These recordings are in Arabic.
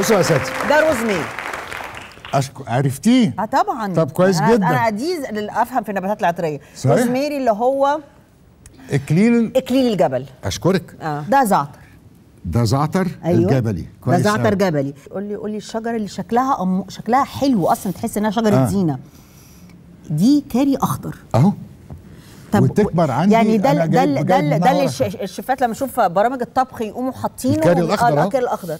بصوا يا ساتر ده روزمير أشكو عرفتيه اه طبعا طب كويس جدا انا دي افهم في النباتات العطريه روزميري اللي هو اكليل اكليل الجبل اشكرك آه. ده زعتر ده زعتر أيوه. الجبلي كويس ده زعتر آه. جبلي قول لي قول لي الشجره اللي شكلها أم... شكلها حلو اصلا تحس انها شجره آه. زينه دي كاري اخضر اهو طب وتكبر عندي يعني ده ده ده ده الشيفات لما اشوف برامج الطبخ يقوموا حاطينه الكاري الاخضر الكاري آه، الاخضر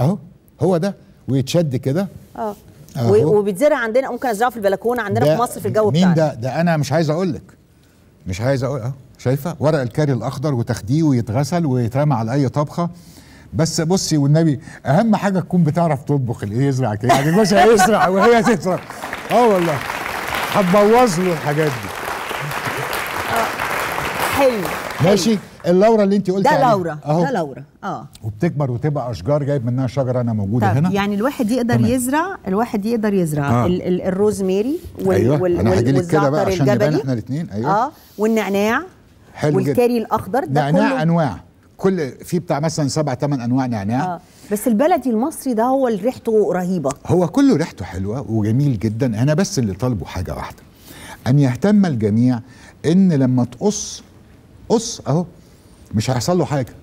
اهو هو ده ويتشد كده اه وبيتزرع عندنا ممكن ازرعه في البلكونه عندنا في مصر في الجو مين بتاعنا مين ده ده انا مش عايز اقول لك مش عايز اقول اه شايفه ورق الكاري الاخضر وتاخديه ويتغسل ويترمى على اي طبخه بس بصي والنبي اهم حاجه تكون بتعرف تطبخ اللي يزرع كده يعني جوزها يزرع وهي تزرع اه والله هتبوظ له الحاجات دي حلو ماشي اللورا اللي انت قلت ده لورا ده لورا اه وبتكبر وتبقى اشجار جايب منها شجره انا موجوده طب هنا يعني الواحد يقدر تمام. يزرع الواحد يقدر يزرع آه. ال ال الروزميري وال أيوة. وال انا هجيلك كده بقى عشان نبان احنا الاثنين ايوه اه والنعناع حلو والكاري الاخضر ده نعناع كله انواع كل في بتاع مثلا سبع ثمان انواع نعناع آه. بس البلدي المصري ده هو اللي ريحته رهيبه هو كله ريحته حلوه وجميل جدا انا بس اللي طالبه حاجه واحده ان يهتم الجميع ان لما تقص قص اهو مش هيحصل له حاجه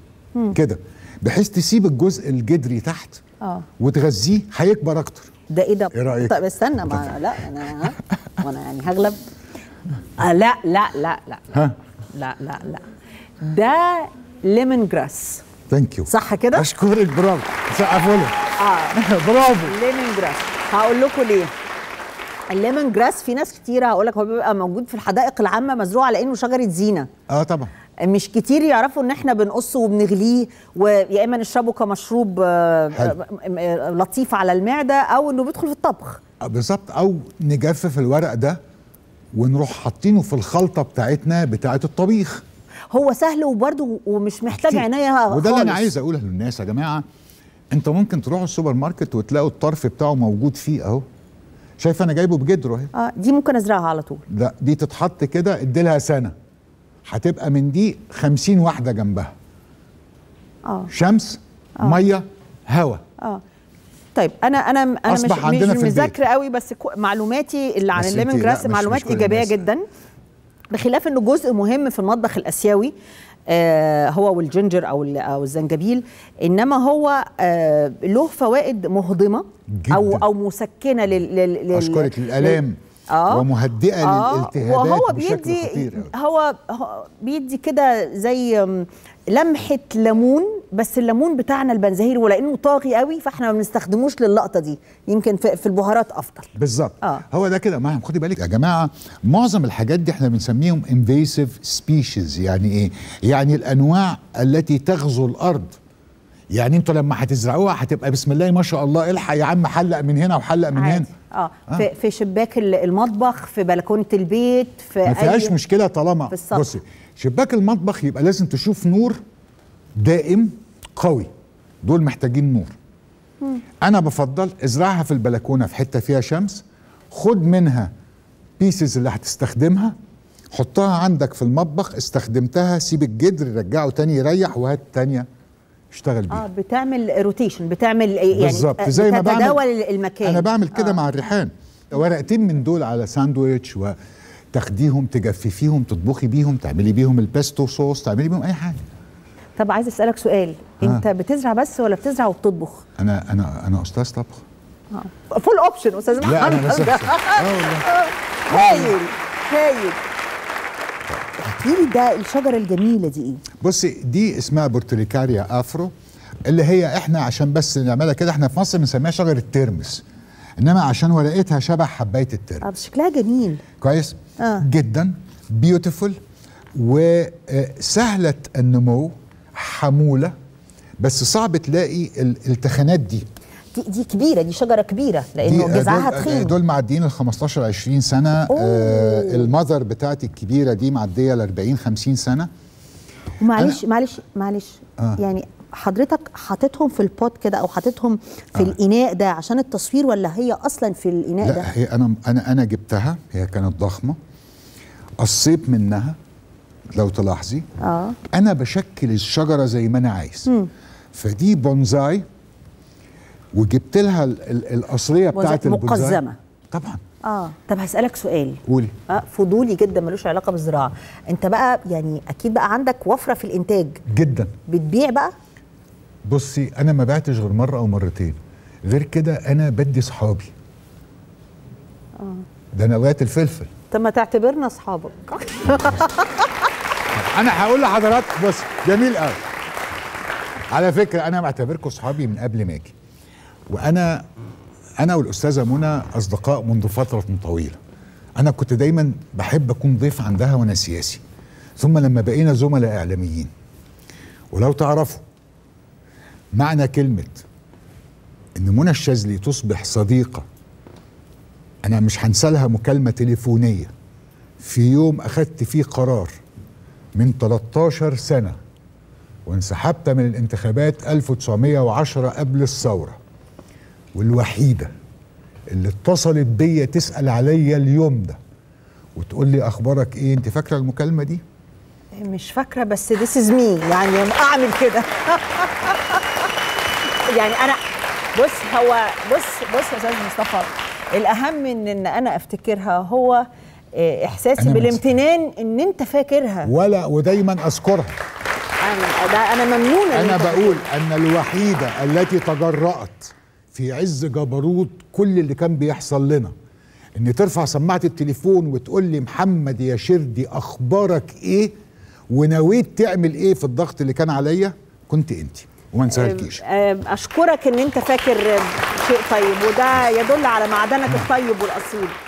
كده بحيث تسيب الجزء الجدري تحت اه وتغذيه هيكبر اكتر ده ايه ده؟ ايه رايك؟ طب استنى ما لا انا وانا يعني هغلب آه لا لا لا لا ها لا لا لا ده ليمون جراس ثانك يو صح كده؟ اشكرك برافو سقفوا اه برافو ليمون جراس هقول لكم ليه الليمون جراس في ناس كتير هقول لك هو بيبقى موجود في الحدائق العامه مزروع على انه شجره زينه اه طبعا مش كتير يعرفوا ان احنا بنقصه وبنغليه ويا اما نشربه كمشروب آه، آه، آه، لطيف على المعده او انه بيدخل في الطبخ بالظبط او نجفف الورق ده ونروح حاطينه في الخلطه بتاعتنا بتاعه الطبيخ هو سهل وبرده ومش محتاج عنايه وده اللي انا عايز اقوله للناس يا جماعه انت ممكن تروحوا السوبر ماركت وتلاقوا الطرف بتاعه موجود فيه اهو شايفه انا جايبه بجدره اهي اه دي ممكن ازرعها على طول لا دي تتحط كده اديلها سنه هتبقى من دي 50 واحده جنبها اه شمس آه. ميه هواء اه طيب انا انا انا مش مش مذاكره قوي بس معلوماتي اللي عن الليمون جراس معلومات ايجابيه جدا بخلاف انه جزء مهم في المطبخ الاسيوي آه، هو والجنجر او او الزنجبيل انما هو آه، له فوائد مهضمه جداً. او او مسكنه لل, لل, اشكرك للالام آه ومهدئه آه للالتهابات وهو بشكل بيدي خطير. هو بيدي كده زي لمحه ليمون بس الليمون بتاعنا البنزهيل ولانه طاغي قوي فاحنا ما بنستخدموش للقطه دي يمكن في البهارات افضل بالظبط آه. هو ده كده ما خدي بالك يا جماعه معظم الحاجات دي احنا بنسميهم انفيسيف سبيشيز يعني ايه يعني الانواع التي تغزو الارض يعني انتوا لما هتزرعوها هتبقى بسم الله ما شاء الله الحق يا عم حلق من هنا وحلق من عادي. هنا اه, آه. في, في شباك المطبخ في بلكونه البيت في ما فيهاش أي... مشكله طالما بصي شباك المطبخ يبقى لازم تشوف نور دائم قوي دول محتاجين نور مم. انا بفضل ازرعها في البلكونه في حته فيها شمس خد منها بيسز اللي هتستخدمها حطها عندك في المطبخ استخدمتها سيب الجدر رجعه تاني يريح وهات تانيه اشتغل بيها اه بتعمل روتيشن بتعمل آه، يعني بالظبط آه، زي ما بعمل المكان انا بعمل كده آه. مع الريحان ورقتين من دول على ساندويتش وتاخديهم تجففيهم تطبخي بيهم تعملي بيهم البيستو صوص تعملي بيهم اي حاجه طب عايز اسالك سؤال ها. انت بتزرع بس ولا بتزرع وبتطبخ انا انا انا استاذ طبخ اه فول اوبشن استاذ محمد هايل آه، هايل احكي لي ده الشجره الجميله دي ايه بصي دي اسمها بورتريكاريا افرو اللي هي احنا عشان بس نعملها كده احنا في مصر بنسميها شجره ترمس انما عشان ورقتها شبه حبايه الترمس اه شكلها جميل كويس آه. جدا بيوتيفول وسهله النمو حموله بس صعب تلاقي التخانات دي دي, دي كبيره دي شجره كبيره لانه جذعها تخين دول معديين ال 15 20 سنه آه المذر بتاعتي الكبيره دي معديه ال 40 50 سنه معلش معلش معلش آه. يعني حضرتك حاططهم في البوت كده او حاططهم في آه. الاناء ده عشان التصوير ولا هي اصلا في الاناء لا ده؟ هي انا انا انا جبتها هي كانت ضخمه قصيت منها لو تلاحظي اه انا بشكل الشجره زي ما انا عايز م. فدي بونزاي وجبت لها الاصليه بتاعت البونزاي مقزمه طبعا اه طب هسالك سؤال قولي آه فضولي جدا ملوش علاقه بالزراعه انت بقى يعني اكيد بقى عندك وفره في الانتاج جدا بتبيع بقى بصي انا ما بعتش غير مره او مرتين غير كده انا بدي صحابي اه ده انا لغايه الفلفل طب ما تعتبرنا اصحابك انا هقول لحضراتكم بص جميل قوي على فكره انا بعتبركم صحابي من قبل ما اجي وانا انا والاستاذه منى اصدقاء منذ فتره طويله انا كنت دايما بحب اكون ضيف عندها وانا سياسي ثم لما بقينا زملاء اعلاميين ولو تعرفوا معنى كلمه ان منى الشاذلي تصبح صديقه انا مش هنسالها مكالمه تليفونيه في يوم اخذت فيه قرار من 13 سنة وانسحبت من الانتخابات 1910 قبل الثورة والوحيدة اللي اتصلت بيا تسأل عليا اليوم ده وتقول لي أخبارك إيه أنت فاكرة المكالمة دي؟ مش فاكرة بس ذيس از مي يعني أعمل كده يعني أنا بص هو بص بص يا أستاذ مصطفى الأهم من إن أنا أفتكرها هو آه، احساسي بالامتنان ان انت فاكرها ولا ودايما اذكرها انا انا ممنونه انا بقول ان الوحيده التي تجرأت في عز جبروت كل اللي كان بيحصل لنا ان ترفع سماعه التليفون وتقول لي محمد يا شردي اخبارك ايه ونويت تعمل ايه في الضغط اللي كان عليا كنت انت وما انساهالكيش اشكرك ان انت فاكر شيء طيب وده يدل على معدنك الطيب والاصيل